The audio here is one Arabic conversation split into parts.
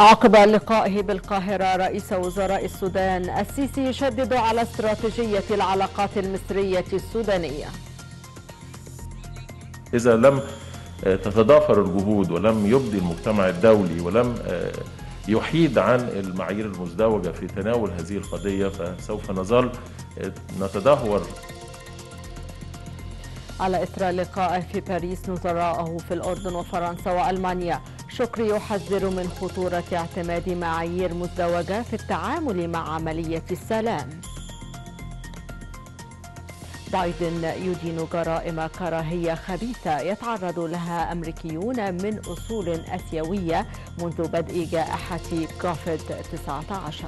عقب لقائه بالقاهرة رئيس وزراء السودان السيسي يشدد على استراتيجية العلاقات المصرية السودانية إذا لم آه، تتضافر الجهود ولم يبدي المجتمع الدولي ولم آه، يحيد عن المعايير المزدوجة في تناول هذه القضية فسوف نظل آه، نتدهور على إثر لقائه في باريس نظراءه في الأردن وفرنسا وألمانيا شكري يحذر من خطورة اعتماد معايير مزدوجة في التعامل مع عملية السلام بايدن يدين جرائم كراهية خبيثة يتعرض لها أمريكيون من أصول أسيوية منذ بدء جائحة كوفيد 19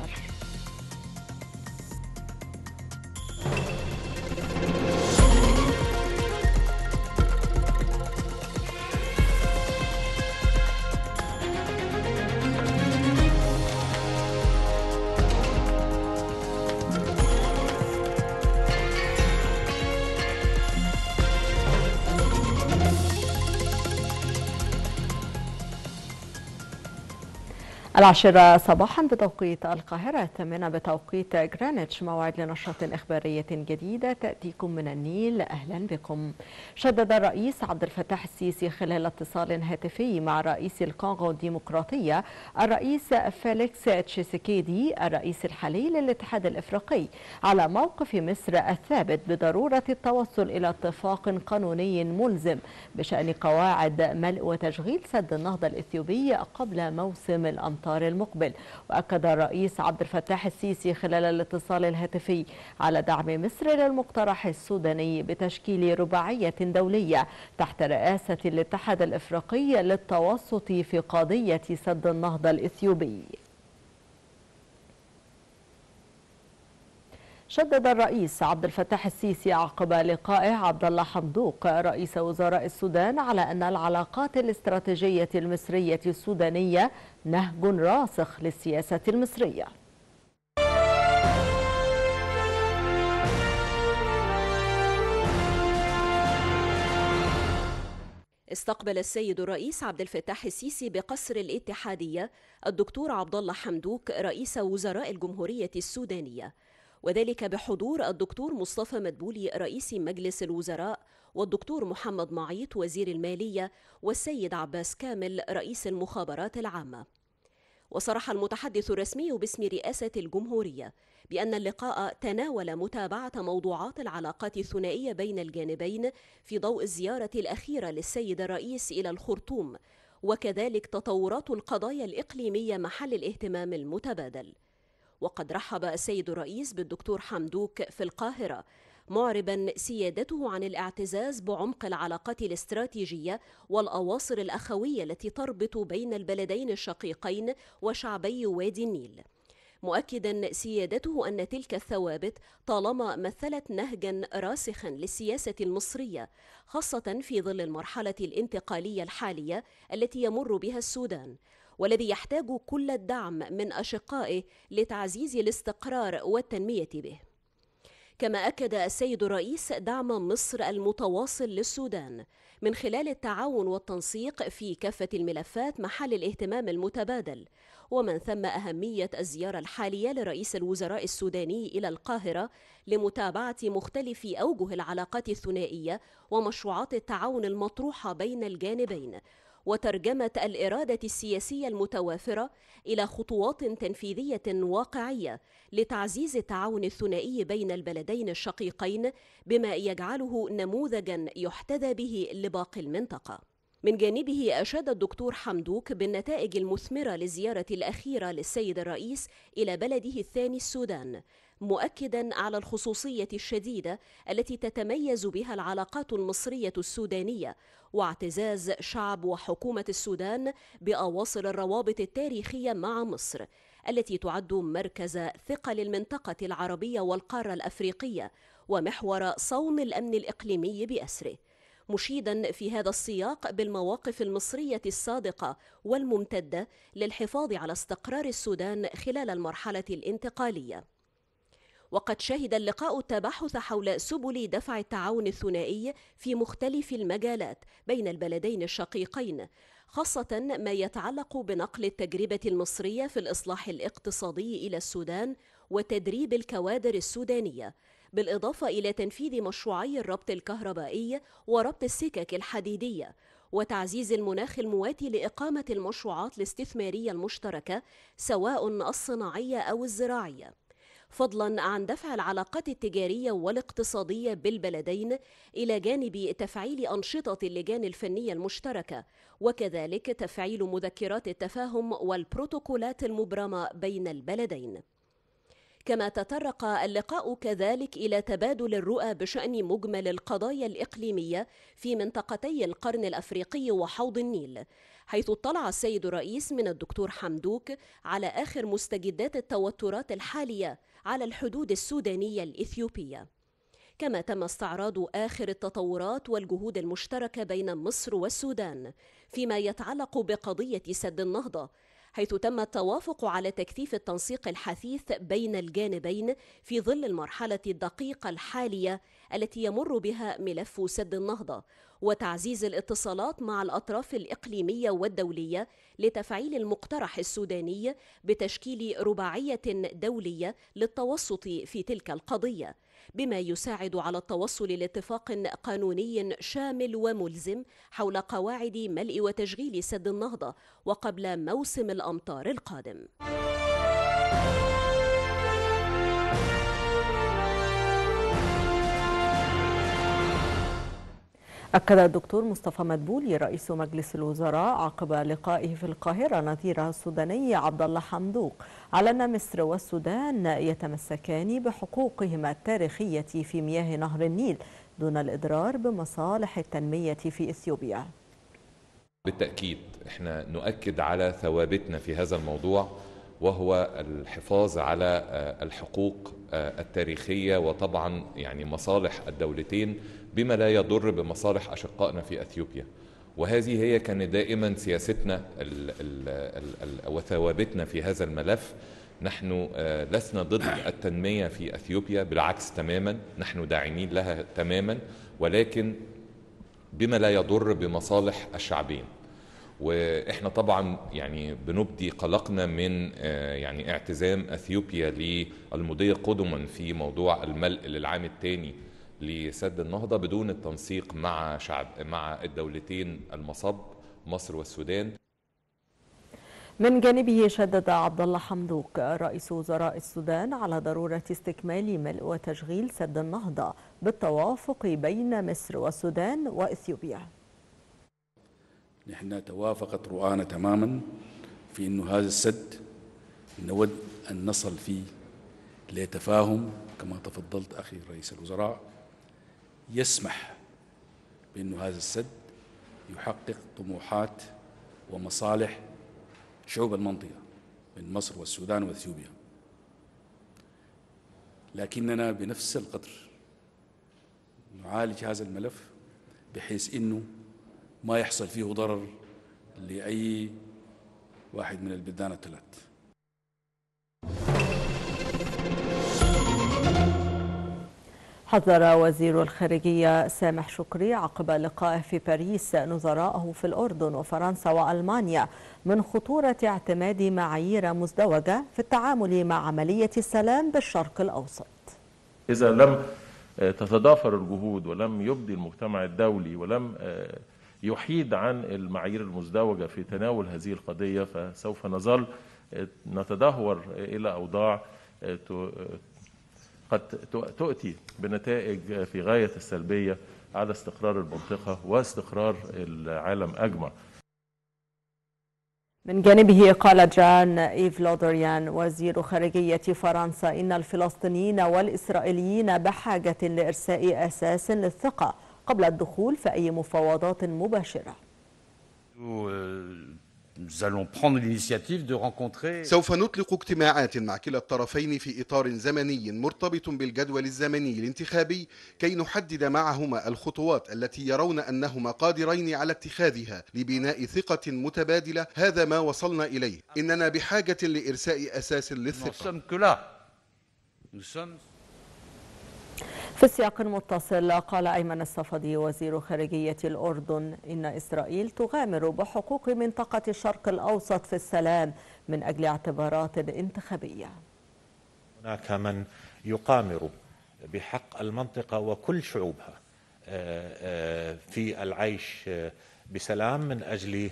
العاشرة صباحا بتوقيت القاهرة الثامنة بتوقيت جرانيتش موعد لنشرة إخبارية جديدة تأتيكم من النيل أهلا بكم شدد الرئيس عبد الفتاح السيسي خلال اتصال هاتفي مع رئيس الكونغو الديمقراطية الرئيس فيليكس تشيسكيدي الرئيس الحالي للاتحاد الإفريقي على موقف مصر الثابت بضرورة التوصل إلى اتفاق قانوني ملزم بشأن قواعد ملء وتشغيل سد النهضة الإثيوبي قبل موسم الأمطار الشهر المقبل وأكد الرئيس عبد الفتاح السيسي خلال الاتصال الهاتفي على دعم مصر للمقترح السوداني بتشكيل رباعية دولية تحت رئاسة الاتحاد الإفريقي للتوسط في قضية سد النهضة الإثيوبي شدد الرئيس عبد الفتاح السيسي عقب لقائه عبد الله حمدوق رئيس وزراء السودان على أن العلاقات الاستراتيجية المصرية السودانية نهج راسخ للسياسة المصرية استقبل السيد الرئيس عبد الفتاح السيسي بقصر الاتحادية الدكتور عبد الله حمدوك رئيس وزراء الجمهورية السودانية وذلك بحضور الدكتور مصطفى مدبولي رئيس مجلس الوزراء والدكتور محمد معيط وزير المالية والسيد عباس كامل رئيس المخابرات العامة وصرح المتحدث الرسمي باسم رئاسة الجمهورية بأن اللقاء تناول متابعة موضوعات العلاقات الثنائية بين الجانبين في ضوء الزيارة الأخيرة للسيد الرئيس إلى الخرطوم وكذلك تطورات القضايا الإقليمية محل الاهتمام المتبادل وقد رحب السيد الرئيس بالدكتور حمدوك في القاهرة معربا سيادته عن الاعتزاز بعمق العلاقات الاستراتيجية والأواصر الأخوية التي تربط بين البلدين الشقيقين وشعبي وادي النيل مؤكدا سيادته ان تلك الثوابت طالما مثلت نهجا راسخا للسياسه المصريه خاصه في ظل المرحله الانتقاليه الحاليه التي يمر بها السودان والذي يحتاج كل الدعم من أشقائه لتعزيز الاستقرار والتنمية به كما أكد السيد الرئيس دعم مصر المتواصل للسودان من خلال التعاون والتنسيق في كافة الملفات محل الاهتمام المتبادل ومن ثم أهمية الزيارة الحالية لرئيس الوزراء السوداني إلى القاهرة لمتابعة مختلف أوجه العلاقات الثنائية ومشروعات التعاون المطروحة بين الجانبين وترجمة الإرادة السياسية المتوافرة إلى خطوات تنفيذية واقعية لتعزيز التعاون الثنائي بين البلدين الشقيقين بما يجعله نموذجا يحتذى به لباقي المنطقة. من جانبه أشاد الدكتور حمدوك بالنتائج المثمرة للزيارة الأخيرة للسيد الرئيس إلى بلده الثاني السودان مؤكدا على الخصوصيه الشديده التي تتميز بها العلاقات المصريه السودانيه واعتزاز شعب وحكومه السودان باواصر الروابط التاريخيه مع مصر التي تعد مركز ثقل المنطقه العربيه والقاره الافريقيه ومحور صون الامن الاقليمي باسره مشيدا في هذا السياق بالمواقف المصريه الصادقه والممتده للحفاظ على استقرار السودان خلال المرحله الانتقاليه وقد شهد اللقاء التباحث حول سبل دفع التعاون الثنائي في مختلف المجالات بين البلدين الشقيقين خاصة ما يتعلق بنقل التجربة المصرية في الإصلاح الاقتصادي إلى السودان وتدريب الكوادر السودانية بالإضافة إلى تنفيذ مشروعي الربط الكهربائي وربط السكك الحديدية وتعزيز المناخ المواتي لإقامة المشروعات الاستثمارية المشتركة سواء الصناعية أو الزراعية فضلا عن دفع العلاقات التجارية والاقتصادية بالبلدين إلى جانب تفعيل أنشطة اللجان الفنية المشتركة وكذلك تفعيل مذكرات التفاهم والبروتوكولات المبرمة بين البلدين كما تطرق اللقاء كذلك الى تبادل الرؤى بشان مجمل القضايا الاقليميه في منطقتي القرن الافريقي وحوض النيل حيث اطلع السيد الرئيس من الدكتور حمدوك على اخر مستجدات التوترات الحاليه على الحدود السودانية الإثيوبية كما تم استعراض آخر التطورات والجهود المشتركة بين مصر والسودان فيما يتعلق بقضية سد النهضة حيث تم التوافق على تكثيف التنسيق الحثيث بين الجانبين في ظل المرحلة الدقيقة الحالية التي يمر بها ملف سد النهضة وتعزيز الاتصالات مع الأطراف الإقليمية والدولية لتفعيل المقترح السوداني بتشكيل رباعية دولية للتوسط في تلك القضية بما يساعد على التوصل لاتفاق قانوني شامل وملزم حول قواعد ملء وتشغيل سد النهضة وقبل موسم الأمطار القادم. أكد الدكتور مصطفى مدبولي رئيس مجلس الوزراء عقب لقائه في القاهرة نظيره السوداني عبد الله حمدوق على أن مصر والسودان يتمسكان بحقوقهما التاريخية في مياه نهر النيل دون الإضرار بمصالح التنمية في إثيوبيا بالتأكيد احنا نؤكد على ثوابتنا في هذا الموضوع وهو الحفاظ على آه، الحقوق آه، التاريخية وطبعا يعني مصالح الدولتين بما لا يضر بمصالح أشقائنا في أثيوبيا وهذه هي كانت دائما سياستنا وثوابتنا في هذا الملف نحن آه، لسنا ضد التنمية في أثيوبيا بالعكس تماما نحن داعمين لها تماما ولكن بما لا يضر بمصالح الشعبين واحنا طبعا يعني بنبدي قلقنا من آه، يعني اعتزام اثيوبيا للمضي قدما في موضوع الملء للعام الثاني لسد النهضة بدون التنسيق مع شعب مع الدولتين المصب مصر والسودان من جانبه شدد عبد الله حمدوك رئيس وزراء السودان على ضرورة استكمال ملء وتشغيل سد النهضة بالتوافق بين مصر والسودان وإثيوبيا نحن توافقت رؤانا تماما في أن هذا السد نود أن نصل فيه لتفاهم كما تفضلت أخي رئيس الوزراء يسمح بأن هذا السد يحقق طموحات ومصالح شعوب المنطقة من مصر والسودان وإثيوبيا لكننا بنفس القدر نعالج هذا الملف بحيث أنه ما يحصل فيه ضرر لأي واحد من البلدان الثلاث حذر وزير الخارجية سامح شكري عقب لقائه في باريس نظراءه في الأردن وفرنسا وألمانيا من خطورة اعتماد معايير مزدوجة في التعامل مع عملية السلام بالشرق الأوسط إذا لم آه، تتضافر الجهود ولم يبدي المجتمع الدولي ولم آه، يحيد عن المعايير المزدوجة في تناول هذه القضية فسوف نظل آه، نتدهور إلى أوضاع قد تؤتي بنتائج في غاية السلبية على استقرار المنطقة واستقرار العالم أجمع من جانبه قال جان إيف لودريان وزير خارجية فرنسا إن الفلسطينيين والإسرائيليين بحاجة لإرساء أساس للثقة قبل الدخول في أي مفاوضات مباشرة euh, سوف نطلق اجتماعات مع كلا الطرفين في إطار زمني مرتبط بالجدول الزمني الانتخابي كي نحدد معهما الخطوات التي يرون أنهما قادرين على اتخاذها لبناء ثقة متبادلة هذا ما وصلنا إليه إننا بحاجة لإرساء أساس للثقة في سياق متصل قال أيمن الصفدي وزير خارجية الأردن إن إسرائيل تغامر بحقوق منطقة الشرق الأوسط في السلام من أجل اعتبارات انتخابية هناك من يقامر بحق المنطقة وكل شعوبها آه، آه، في العيش آه، بسلام من أجل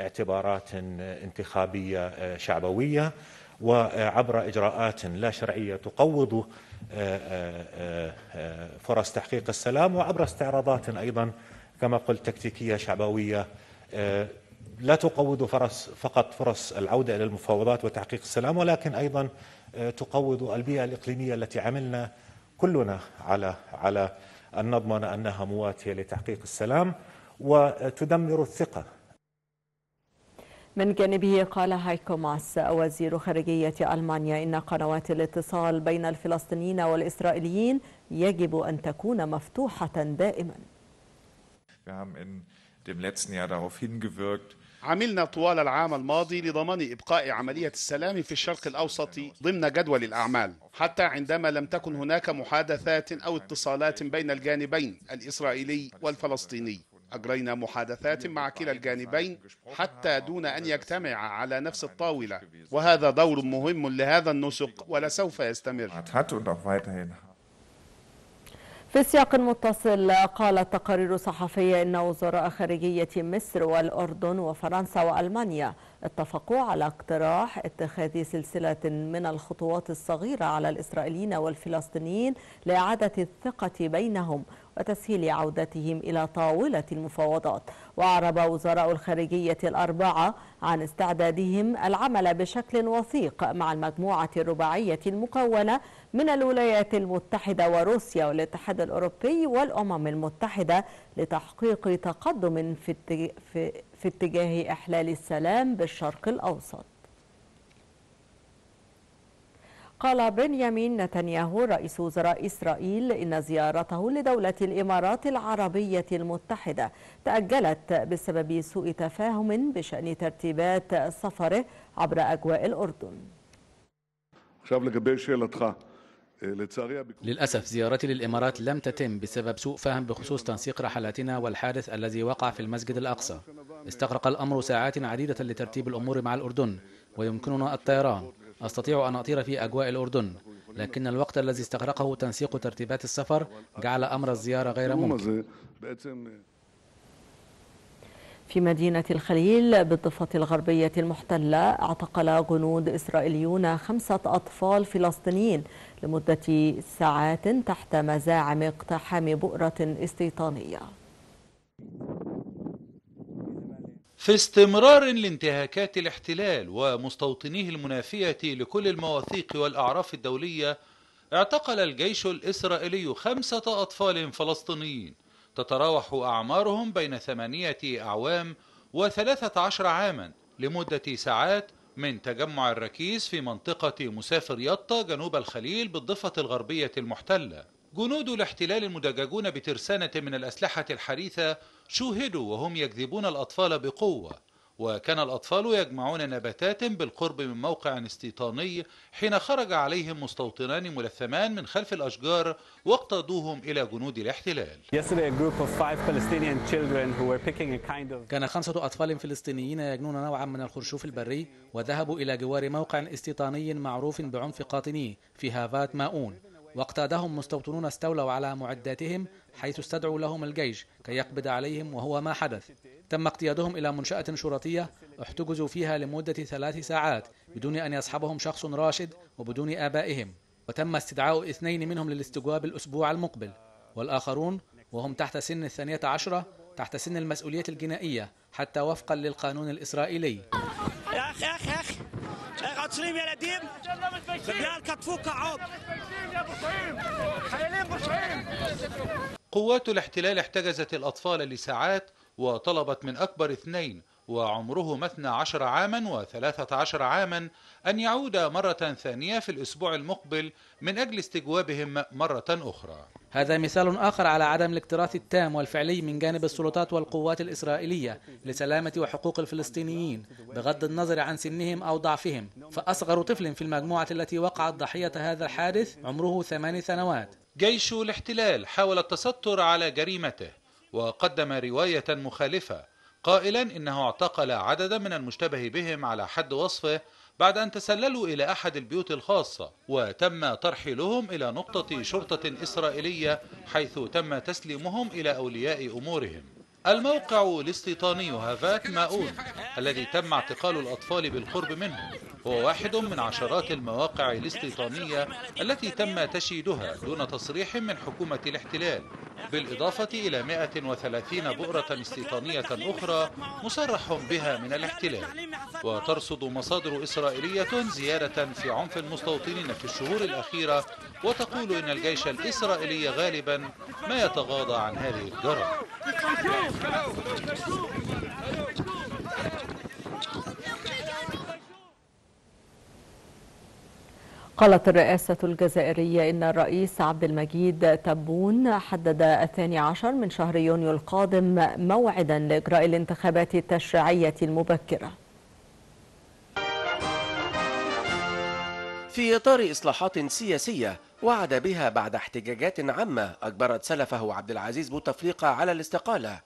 اعتبارات انتخابية شعبوية وعبر إجراءات لا شرعية تقوض آه، آه، آه، فرص تحقيق السلام وعبر استعراضات أيضا كما قلت تكتيكية شعبوية لا تقوض فرص فقط فرص العودة إلى المفاوضات وتحقيق السلام ولكن أيضا تقوض البيئة الإقليمية التي عملنا كلنا على على أن نضمن أنها مواتية لتحقيق السلام وتدمر الثقة من جانبه قال هايكو ماس وزير خارجية ألمانيا إن قنوات الاتصال بين الفلسطينيين والإسرائيليين يجب أن تكون مفتوحة دائما عملنا طوال العام الماضي لضمان إبقاء عملية السلام في الشرق الأوسط ضمن جدول الأعمال حتى عندما لم تكن هناك محادثات أو اتصالات بين الجانبين الإسرائيلي والفلسطيني أجرينا محادثات مع كلا الجانبين حتى دون أن يجتمع على نفس الطاولة وهذا دور مهم لهذا النسق ولسوف يستمر في سياق متصل قالت تقارير صحفية أن وزراء خارجية مصر والأردن وفرنسا وألمانيا اتفقوا على اقتراح اتخاذ سلسلة من الخطوات الصغيرة على الإسرائيليين والفلسطينيين لإعادة الثقة بينهم وتسهيل عودتهم إلى طاولة المفاوضات وأعرب وزراء الخارجية الأربعة عن استعدادهم العمل بشكل وثيق مع المجموعة الرباعية المكونة من الولايات المتحدة وروسيا والاتحاد الأوروبي والأمم المتحدة لتحقيق تقدم في في اتجاه إحلال السلام بالشرق الأوسط قال بنيامين نتنياهو رئيس وزراء إسرائيل إن زيارته لدولة الإمارات العربية المتحدة تأجلت بسبب سوء تفاهم بشأن ترتيبات سفره عبر أجواء الأردن للأسف زيارتي للإمارات لم تتم بسبب سوء فهم بخصوص تنسيق رحلاتنا والحادث الذي وقع في المسجد الأقصى استغرق الأمر ساعات عديدة لترتيب الأمور مع الأردن ويمكننا الطيران أستطيع أن أطير في أجواء الأردن لكن الوقت الذي استغرقه تنسيق ترتيبات السفر جعل أمر الزيارة غير ممكن في مدينة الخليل بالضفة الغربية المحتلة اعتقل جنود إسرائيليون خمسة أطفال فلسطينيين لمدة ساعات تحت مزاعم اقتحام بؤرة استيطانية في استمرار لانتهاكات الاحتلال ومستوطنيه المنافية لكل المواثيق والأعراف الدولية اعتقل الجيش الإسرائيلي خمسة أطفال فلسطينيين تتراوح أعمارهم بين ثمانية أعوام وثلاثة عشر عاما لمدة ساعات من تجمع الركيز في منطقة مسافر يطا جنوب الخليل بالضفة الغربية المحتلة جنود الاحتلال المدججون بترسانة من الأسلحة الحديثة شوهدوا وهم يجذبون الأطفال بقوة وكان الأطفال يجمعون نباتات بالقرب من موقع استيطاني حين خرج عليهم مستوطنان ملثمان من خلف الأشجار واقتادوهم إلى جنود الاحتلال كان خمسة أطفال فلسطينيين يجنون نوعا من الخرشوف البري وذهبوا إلى جوار موقع استيطاني معروف بعنف قاطنيه في هافات ماؤون واقتادهم مستوطنون استولوا على معداتهم حيث استدعوا لهم الجيش كي يقبض عليهم وهو ما حدث تم اقتيادهم إلى منشأة شرطية احتجزوا فيها لمدة ثلاث ساعات بدون أن يصحبهم شخص راشد وبدون آبائهم وتم استدعاء اثنين منهم للاستجواب الأسبوع المقبل والآخرون وهم تحت سن الثانية عشرة تحت سن المسؤولية الجنائية حتى وفقا للقانون الإسرائيلي تسليم يا نديم بديالك تفك عوض قوات الاحتلال احتجزت الأطفال لساعات وطلبت من أكبر اثنين وعمره مثنى عشر عاما وثلاثة عشر عاما أن يعود مرة ثانية في الأسبوع المقبل من أجل استجوابهم مرة أخرى هذا مثال آخر على عدم الاكتراث التام والفعلي من جانب السلطات والقوات الإسرائيلية لسلامة وحقوق الفلسطينيين بغض النظر عن سنهم أو ضعفهم فأصغر طفل في المجموعة التي وقعت ضحية هذا الحادث عمره ثمان سنوات جيش الاحتلال حاول التستر على جريمته وقدم رواية مخالفة قائلا إنه اعتقل عددا من المشتبه بهم على حد وصفه بعد أن تسللوا إلى أحد البيوت الخاصة وتم ترحيلهم إلى نقطة شرطة إسرائيلية حيث تم تسليمهم إلى أولياء أمورهم الموقع الاستيطاني هافات ماؤون الذي تم اعتقال الأطفال بالقرب منه هو واحد من عشرات المواقع الاستيطانية التي تم تشييدها دون تصريح من حكومة الاحتلال بالإضافة إلى 130 بؤرة استيطانية أخرى مصرح بها من الاحتلال وترصد مصادر إسرائيلية زيادة في عنف المستوطنين في الشهور الأخيرة وتقول إن الجيش الإسرائيلي غالبا ما يتغاضى عن هذه الجرائم قالت الرئاسة الجزائرية إن الرئيس عبد المجيد تبون حدد الثاني عشر من شهر يونيو القادم موعدا لإجراء الانتخابات التشريعية المبكرة في إطار إصلاحات سياسية وعد بها بعد احتجاجات عامة أجبرت سلفه عبد العزيز بوتفليقة على الاستقالة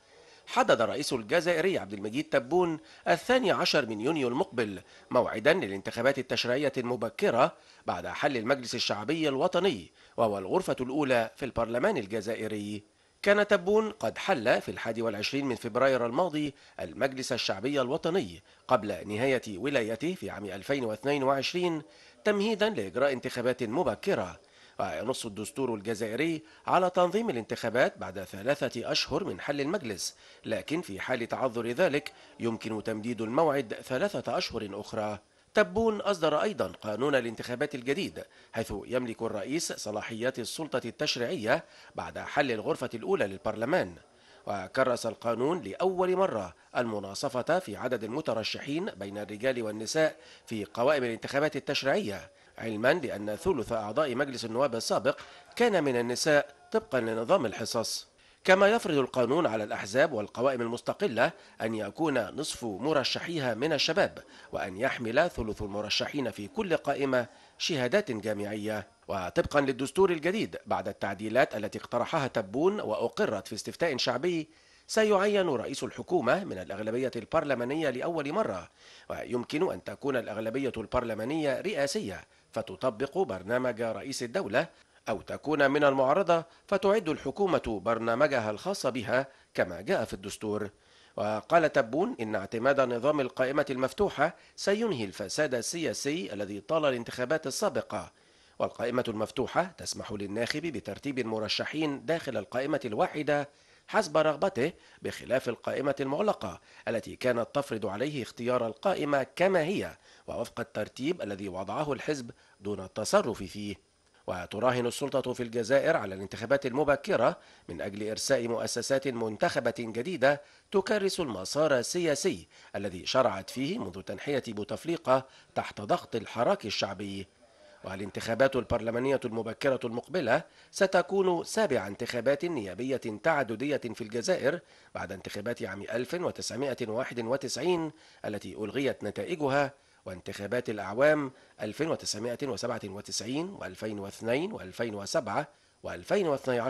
حدد الرئيس الجزائري عبد المجيد تبون الثاني عشر من يونيو المقبل موعدا للانتخابات التشريعية المبكرة بعد حل المجلس الشعبي الوطني وهو الغرفة الأولى في البرلمان الجزائري كان تبون قد حل في الحادي والعشرين من فبراير الماضي المجلس الشعبي الوطني قبل نهاية ولايته في عام 2022 تمهيدا لإجراء انتخابات مبكرة وينص الدستور الجزائري على تنظيم الانتخابات بعد ثلاثة أشهر من حل المجلس لكن في حال تعذر ذلك يمكن تمديد الموعد ثلاثة أشهر أخرى تبون أصدر أيضا قانون الانتخابات الجديد حيث يملك الرئيس صلاحيات السلطة التشريعية بعد حل الغرفة الأولى للبرلمان وكرس القانون لأول مرة المناصفة في عدد المترشحين بين الرجال والنساء في قوائم الانتخابات التشريعية علما لأن ثلث أعضاء مجلس النواب السابق كان من النساء طبقا لنظام الحصص كما يفرض القانون على الأحزاب والقوائم المستقلة أن يكون نصف مرشحيها من الشباب وأن يحمل ثلث المرشحين في كل قائمة شهادات جامعية وطبقا للدستور الجديد بعد التعديلات التي اقترحها تبون وأقرت في استفتاء شعبي سيعين رئيس الحكومة من الأغلبية البرلمانية لأول مرة ويمكن أن تكون الأغلبية البرلمانية رئاسية فتطبق برنامج رئيس الدولة أو تكون من المعارضة فتعد الحكومة برنامجها الخاص بها كما جاء في الدستور وقال تبون إن اعتماد نظام القائمة المفتوحة سينهي الفساد السياسي الذي طال الانتخابات السابقة والقائمة المفتوحة تسمح للناخب بترتيب المرشحين داخل القائمة الواحدة حسب رغبته بخلاف القائمة المغلقة التي كانت تفرض عليه اختيار القائمة كما هي ووفق الترتيب الذي وضعه الحزب دون التصرف فيه وتراهن السلطة في الجزائر على الانتخابات المبكرة من أجل إرساء مؤسسات منتخبة جديدة تكرس المسار السياسي الذي شرعت فيه منذ تنحية بوتفليقة تحت ضغط الحراك الشعبي والانتخابات البرلمانية المبكرة المقبلة ستكون سابع انتخابات نيابية تعددية في الجزائر بعد انتخابات عام 1991 التي ألغيت نتائجها وانتخابات الأعوام 1997 و2002 و2007 و2012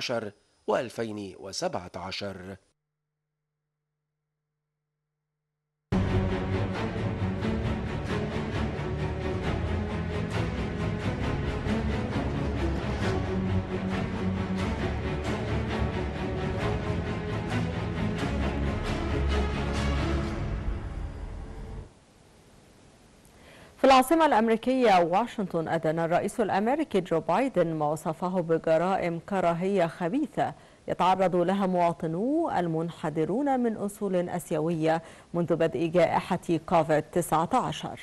و2017 العاصمة الأمريكية واشنطن أدان الرئيس الأمريكي جو بايدن ما وصفه بجرائم كراهية خبيثة يتعرض لها مواطنوه المنحدرون من أصول أسيوية منذ بدء جائحة كوفيد 19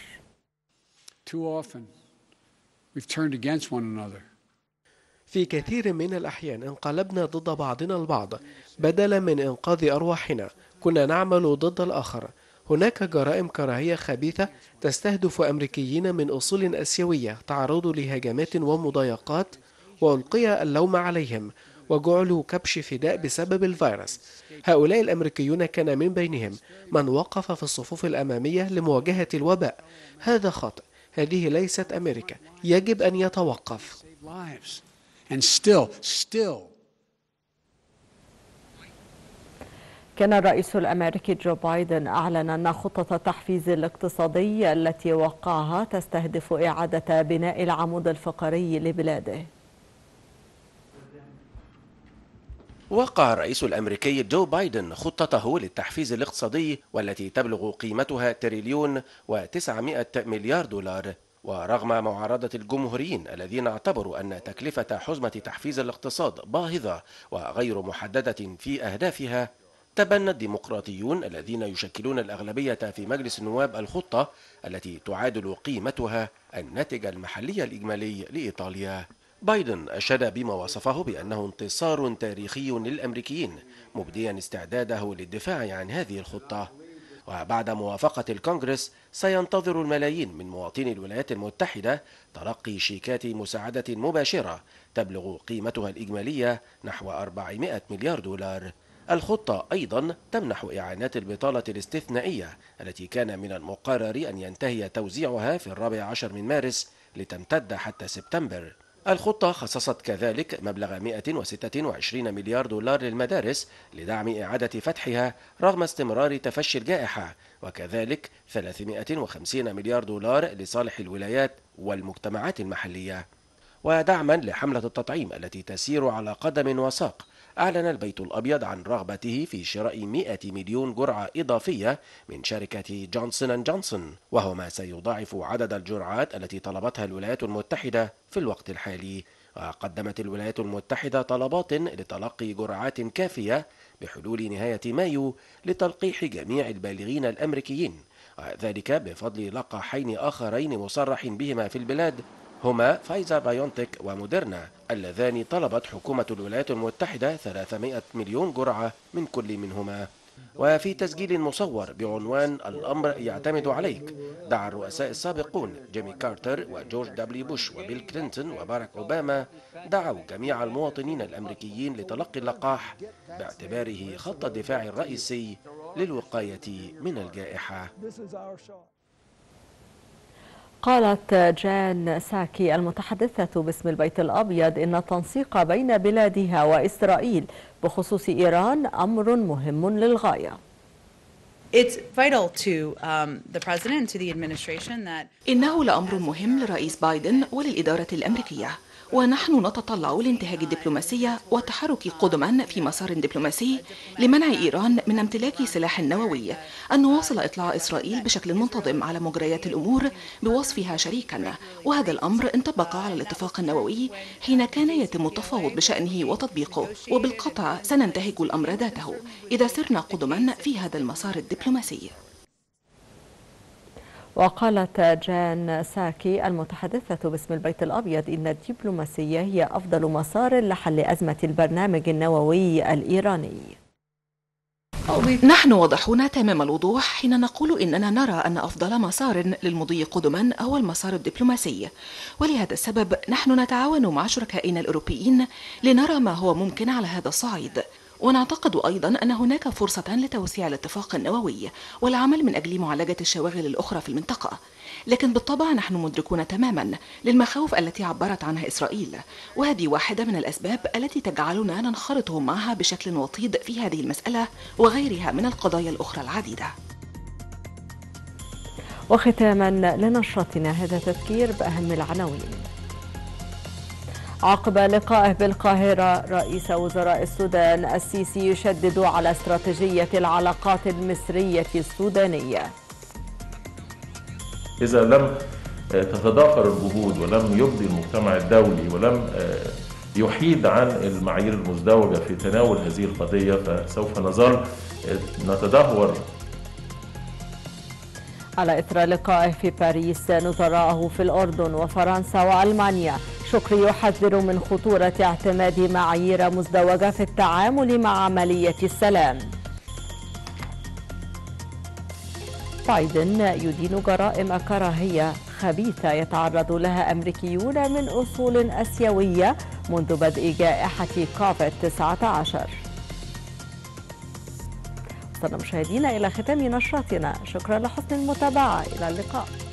في كثير من الأحيان انقلبنا ضد بعضنا البعض بدلا من إنقاذ أرواحنا كنا نعمل ضد الآخر هناك جرائم كراهية خبيثة تستهدف أمريكيين من أصول أسيوية تعرضوا لهجمات ومضايقات وألقي اللوم عليهم وجعلوا كبش فداء بسبب الفيروس هؤلاء الأمريكيون كان من بينهم من وقف في الصفوف الأمامية لمواجهة الوباء هذا خطأ هذه ليست أمريكا يجب أن يتوقف كان الرئيس الأمريكي جو بايدن أعلن أن خطة التحفيز الاقتصادي التي وقعها تستهدف إعادة بناء العمود الفقري لبلاده وقع الرئيس الأمريكي جو بايدن خطته للتحفيز الاقتصادي والتي تبلغ قيمتها تريليون وتسعمائة مليار دولار ورغم معارضة الجمهوريين الذين اعتبروا أن تكلفة حزمة تحفيز الاقتصاد باهظة وغير محددة في أهدافها تبنى الديمقراطيون الذين يشكلون الأغلبية في مجلس النواب الخطة التي تعادل قيمتها الناتج المحلي الإجمالي لإيطاليا بايدن أشاد بما وصفه بأنه انتصار تاريخي للأمريكيين مبديا استعداده للدفاع عن هذه الخطة وبعد موافقة الكونغرس سينتظر الملايين من مواطني الولايات المتحدة تلقي شيكات مساعدة مباشرة تبلغ قيمتها الإجمالية نحو 400 مليار دولار الخطة أيضا تمنح إعانات البطالة الاستثنائية التي كان من المقرر أن ينتهي توزيعها في الرابع عشر من مارس لتمتد حتى سبتمبر الخطة خصصت كذلك مبلغ 126 مليار دولار للمدارس لدعم إعادة فتحها رغم استمرار تفشي الجائحة وكذلك 350 مليار دولار لصالح الولايات والمجتمعات المحلية ودعما لحملة التطعيم التي تسير على قدم وساق أعلن البيت الأبيض عن رغبته في شراء 100 مليون جرعة إضافية من شركة جونسون أند جونسون وهو ما سيضاعف عدد الجرعات التي طلبتها الولايات المتحدة في الوقت الحالي وقدمت الولايات المتحدة طلبات لتلقي جرعات كافية بحلول نهاية مايو لتلقيح جميع البالغين الأمريكيين وذلك بفضل لقاحين آخرين مصرح بهما في البلاد هما فايزر بايونتك وموديرنا اللذان طلبت حكومة الولايات المتحدة 300 مليون جرعة من كل منهما وفي تسجيل مصور بعنوان الأمر يعتمد عليك دعا الرؤساء السابقون جيمي كارتر وجورج دبليو بوش وبيل كلينتون وبارك أوباما دعوا جميع المواطنين الأمريكيين لتلقي اللقاح باعتباره خط الدفاع الرئيسي للوقاية من الجائحة قالت جان ساكي المتحدثة باسم البيت الأبيض إن التنسيق بين بلادها وإسرائيل بخصوص إيران أمر مهم للغاية um, إنه لأمر مهم لرئيس بايدن وللإدارة الأمريكية ونحن نتطلع لانتهاج الدبلوماسية والتحرك قدما في مسار دبلوماسي لمنع إيران من امتلاك سلاح نووي أن نواصل إطلاع إسرائيل بشكل منتظم على مجريات الأمور بوصفها شريكا وهذا الأمر انطبق على الاتفاق النووي حين كان يتم التفاوض بشأنه وتطبيقه وبالقطع سننتهج الأمر ذاته إذا سرنا قدما في هذا المسار الدبلوماسي وقالت جان ساكي المتحدثة باسم البيت الأبيض إن الدبلوماسية هي أفضل مسار لحل أزمة البرنامج النووي الإيراني نحن واضحون تمام الوضوح حين نقول إننا نرى أن أفضل مسار للمضي قدما هو المسار الدبلوماسي ولهذا السبب نحن نتعاون مع شركائنا الأوروبيين لنرى ما هو ممكن على هذا الصعيد ونعتقد أيضا أن هناك فرصة لتوسيع الاتفاق النووي والعمل من أجل معالجة الشواغل الأخرى في المنطقة لكن بالطبع نحن مدركون تماما للمخاوف التي عبرت عنها إسرائيل وهذه واحدة من الأسباب التي تجعلنا ننخرط معها بشكل وطيد في هذه المسألة وغيرها من القضايا الأخرى العديدة وختاما لنشرتنا هذا تذكير بأهم العناوين عقب لقائه بالقاهرة رئيس وزراء السودان السيسي يشدد على استراتيجية العلاقات المصرية السودانية إذا لم آه، تتضافر الجهود ولم يبدي المجتمع الدولي ولم آه، يحيد عن المعايير المزدوجة في تناول هذه القضية فسوف نظل آه، نتدهور على إثر لقائه في باريس نظراءه في الأردن وفرنسا وألمانيا شكري يحذر من خطورة اعتماد معايير مزدوجة في التعامل مع عملية السلام بايدن يدين جرائم كراهية خبيثة يتعرض لها أمريكيون من أصول أسيوية منذ بدء جائحة كوفيد 19 وصلنا مشاهدينا إلى ختام نشرتنا شكرا لحسن المتابعة إلى اللقاء